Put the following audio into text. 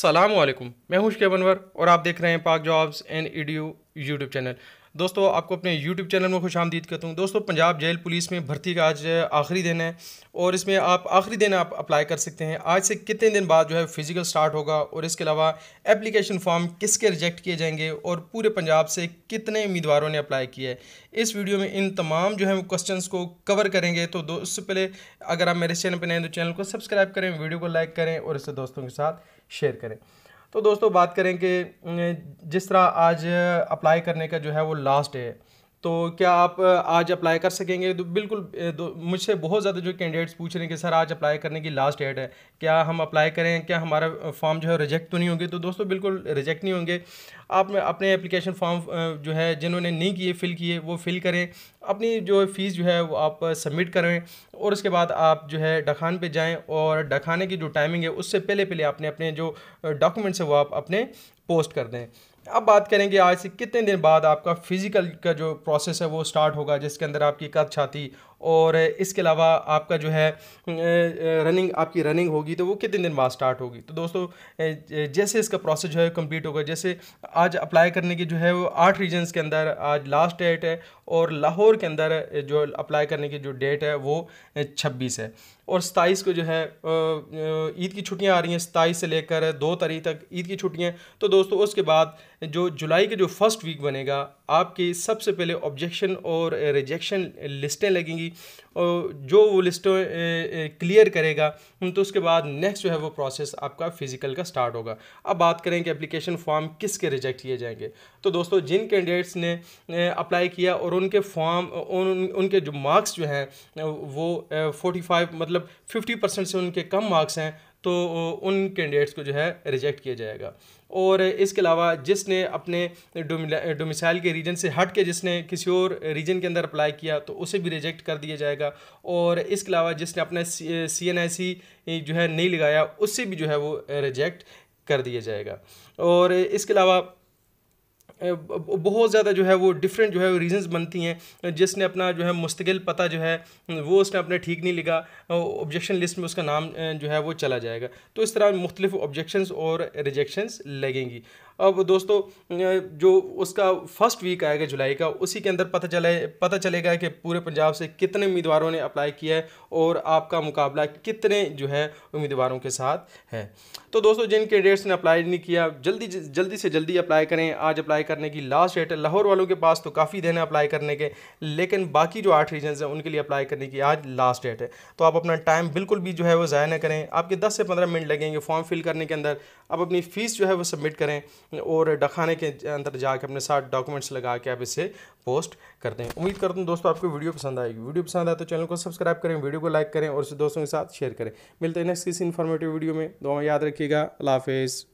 सलाम वालेकुम मैं हूं शेब अनवर और आप देख रहे हैं Pak jobs and EDU YouTube channel दोस्तों आपको अपने यूट्यूब चैनल में खुश आमदीद करता हूँ दोस्तों पंजाब जेल पुलिस में भर्ती का आज आखिरी दिन है और इसमें आप आखिरी दिन आप अप्लाई कर सकते हैं आज से कितने दिन बाद जो है फिज़िकल स्टार्ट होगा और इसके अलावा एप्लीकेशन फॉर्म किसके रिजेक्ट किए जाएंगे और पूरे पंजाब से कितने उम्मीदवारों ने अप्लाई किया है इस वीडियो में इन तमाम जो है क्वेश्चन को कवर करेंगे तो दो उससे पहले अगर आप मेरे चैनल पर नए तो चैनल को सब्सक्राइब करें वीडियो को लाइक करें और इसे दोस्तों के साथ शेयर करें तो दोस्तों बात करें कि जिस तरह आज अप्लाई करने का जो है वो लास्ट है तो क्या आप आज अप्लाई कर सकेंगे तो बिल्कुल मुझसे बहुत ज़्यादा जो कैंडिडेट्स पूछ रहे हैं कि सर आज अप्लाई करने की लास्ट डेट है क्या हम अप्लाई करें क्या हमारा फॉर्म जो है रिजेक्ट तो नहीं होंगे तो दोस्तों बिल्कुल रिजेक्ट नहीं होंगे आप अपने एप्लीकेशन फॉर्म जो है जिन्होंने नहीं किए फ़िल किए वो फ़िल करें अपनी जो फ़ीस जो है वो आप सबमिट करें और उसके बाद आप जो है डखान पे जाएं और डखाने की जो टाइमिंग है उससे पहले पहले आपने अपने जो डॉक्यूमेंट्स हैं वो आप अपने पोस्ट कर दें अब बात करेंगे आज से कितने दिन बाद आपका फिज़िकल का जो प्रोसेस है वो स्टार्ट होगा जिसके अंदर आपकी कद छाती और इसके अलावा आपका जो है रनिंग आपकी रनिंग होगी तो वो कितने दिन बाद स्टार्ट होगी तो दोस्तों जैसे इसका प्रोसेस जो है कंप्लीट होगा जैसे आज अप्लाई करने की जो है वो आठ रीजन्स के अंदर आज लास्ट डेट है और लाहौर फोर के अंदर जो अप्लाई करने की जो डेट है वो छब्बीस है और सताईस को जो है ईद की छुट्टियां आ रही हैं सताईस से लेकर दो तारीख तक ईद की छुट्टियां तो दोस्तों उसके बाद जो जुलाई के जो फर्स्ट वीक बनेगा आपकी सबसे पहले ऑब्जेक्शन और रिजेक्शन लिस्टें लगेंगी और जो वो लिस्टों क्लियर करेगा तो उसके बाद नेक्स्ट जो है वो प्रोसेस आपका फ़िज़िकल का स्टार्ट होगा अब बात करें कि एप्लीकेशन फॉर्म किसके रिजेक्ट किए जाएंगे तो दोस्तों जिन कैंडिडेट्स ने अप्लाई किया और उनके फॉर्म हम उन उनके जो मार्क्स जो हैं वो फोर्टी फाइव मतलब फिफ्टी परसेंट से उनके कम मार्क्स हैं तो उन कैंडिडेट्स को जो है रिजेक्ट किया जाएगा और इसके अलावा जिसने अपने डोमिसाइल के रीजन से हट के जिसने किसी और रीजन के अंदर अप्लाई किया तो उसे भी रिजेक्ट कर दिया जाएगा और इसके अलावा जिसने अपना सी एन आई सी जो है नहीं लगाया उससे भी जो है वो रिजेक्ट कर दिया जाएगा और इसके अलावा बहुत ज़्यादा जो है वो डिफरेंट जो है रीजंस बनती हैं जिसने अपना जो है मुस्तकिल पता जो है वो उसने अपने ठीक नहीं लिखा ऑब्जेक्शन लिस्ट में उसका नाम जो है वो चला जाएगा तो इस तरह मुख्तलिफ ऑब्जेक्शंस और रिजेक्शंस लगेंगी अब दोस्तों जो उसका फर्स्ट वीक आएगा जुलाई का उसी के अंदर पता चले पता चलेगा कि पूरे पंजाब से कितने उम्मीदवारों ने अप्लाई किया है और आपका मुकाबला कितने जो है उम्मीदवारों के साथ है तो दोस्तों जिन कैंडिडेट्स ने अप्लाई नहीं किया जल्दी जल्दी से जल्दी अप्लाई करें आज अप्लाई करने की लास्ट डेट है लाहौर वालों के पास तो काफ़ी दिन है अप्लाई करने के लेकिन बाकी जो आठ रीजन हैं उनके लिए अप्लाई करने की आज लास्ट डेट है तो आप अपना टाइम बिल्कुल भी जो है वो ज़ाया ना करें आपके दस से पंद्रह मिनट लगेंगे फॉर्म फिल करने के अंदर आप अपनी फ़ीस जो है वो सबमिट करें और डखाने के अंदर जाके अपने साथ डॉक्यूमेंट्स लगा के आप इसे पोस्ट कर दें उम्मीद करता हूँ दोस्तों आपको वीडियो पसंद आएगी वीडियो पसंद आए तो चैनल को सब्सक्राइब करें वीडियो को लाइक करें और उसे दोस्तों के साथ शेयर करें मिलते हैं नेक्स्ट किसी इन्फॉर्मेटिव वीडियो में दो याद रखिएगा अल्लाह हाफिज़